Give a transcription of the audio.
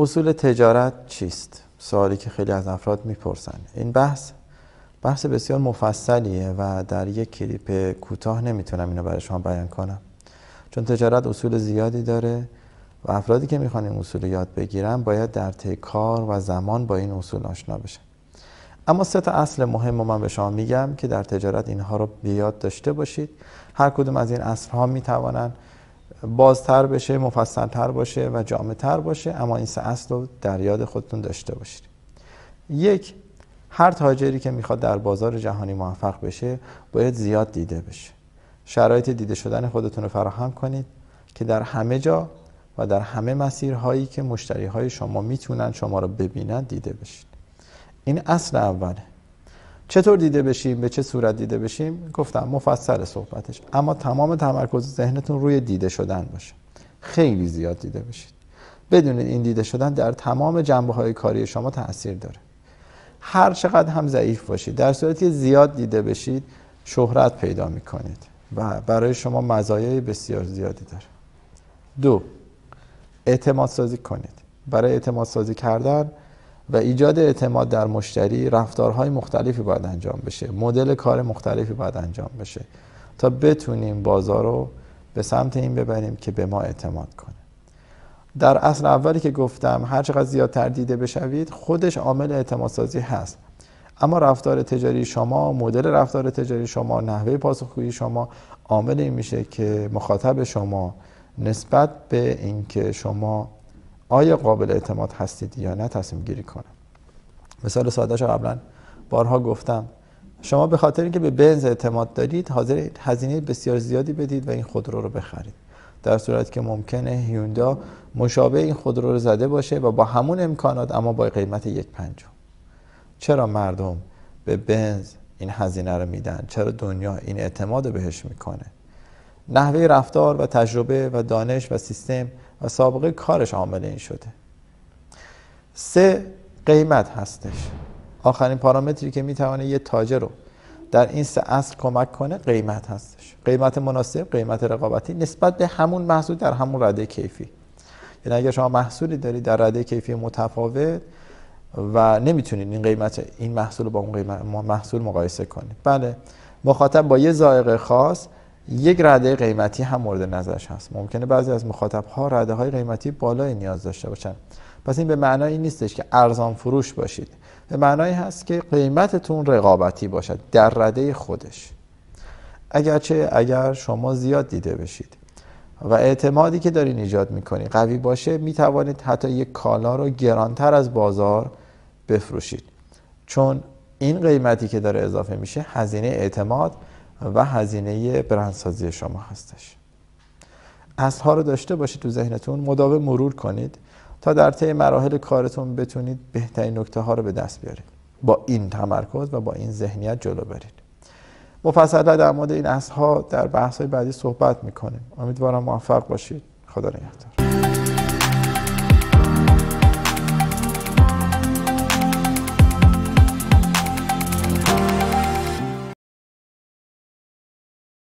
اصول تجارت چیست؟ سوالی که خیلی از افراد میپرسن این بحث بحث بسیار مفصلیه و در یک کلیپ کوتاه نمیتونم اینو برای شما بیان کنم چون تجارت اصول زیادی داره و افرادی که میخوان این اصول یاد بگیرن باید در طی کار و زمان با این اصول آشنا بشن اما سه تا اصل مهم من به شما میگم که در تجارت اینها رو بیاد داشته باشید هر کدوم از این اصل ها میتوانند بازتر بشه مفصلتر باشه و جامعتر باشه اما این سه اصل رو در یاد خودتون داشته باشید یک هر تاجری که میخواد در بازار جهانی موفق بشه باید زیاد دیده بشه شرایط دیده شدن خودتون رو فراهم کنید که در همه جا و در همه مسیرهایی که مشتری های شما میتونن شما رو ببینن دیده بشید این اصل اوله چطور دیده بشیم به چه صورت دیده بشیم گفتم مفصل صحبتش اما تمام تمرکز ذهنتون روی دیده شدن باشه خیلی زیاد دیده بشید بدونید این دیده شدن در تمام جنبه های کاری شما تاثیر داره هر چقدر هم ضعیف باشید در صورتی زیاد دیده بشید شهرت پیدا میکنید و برای شما مزایای بسیار زیادی داره دو اعتماد سازی کنید برای اعتماد سازی کردن و ایجاد اعتماد در مشتری رفتارهای مختلفی باید انجام بشه مدل کار مختلفی باید انجام بشه تا بتونیم بازار رو به سمت این ببریم که به ما اعتماد کنه در اصل اولی که گفتم هر چقدر زیادتر دیده بشوید خودش عامل اعتمادسازی هست اما رفتار تجاری شما مدل رفتار تجاری شما نحوه پاسخگویی شما عامل این میشه که مخاطب شما نسبت به اینکه شما آیا قابل اعتماد هستید یا نه تصمیم گیری کنه مثال سادهش قبلا بارها گفتم شما به خاطر اینکه به بنز اعتماد دارید حاضر هزینه بسیار زیادی بدید و این خودرو رو بخرید در صورت که ممکنه هیوندا مشابه این خودرو رو زده باشه و با همون امکانات اما با قیمت یک پنجم چرا مردم به بنز این هزینه رو میدن چرا دنیا این اعتماد رو بهش میکنه نحوه رفتار و تجربه و دانش و سیستم و سابقه کارش عامل این شده سه قیمت هستش آخرین پارامتری که میتوانه یه تاجر رو در این سه اصل کمک کنه قیمت هستش قیمت مناسب قیمت رقابتی نسبت به همون محصول در همون رده کیفی یعنی اگر شما محصولی دارید در رده کیفی متفاوت و نمیتونید این قیمت این محصول با اون محصول مقایسه کنید بله مخاطب با یه ذائقه خاص یک رده قیمتی هم مورد نظرش هست ممکنه بعضی از مخاطب ها رده های قیمتی بالای نیاز داشته باشن پس این به معنای نیستش که ارزان فروش باشید به معنای هست که قیمتتون رقابتی باشد در رده خودش اگرچه اگر شما زیاد دیده بشید و اعتمادی که دارین ایجاد میکنی قوی باشه میتوانید حتی یک کالا رو گرانتر از بازار بفروشید چون این قیمتی که داره اضافه میشه هزینه اعتماد و هزینه برندسازی شما هستش اصلها رو داشته باشید تو ذهنتون مداوم مرور کنید تا در طی مراحل کارتون بتونید بهترین نکته ها رو به دست بیارید با این تمرکز و با این ذهنیت جلو برید مفصل در مورد این اصلها در بحث های بعدی صحبت میکنیم امیدوارم موفق باشید خدا نگهدار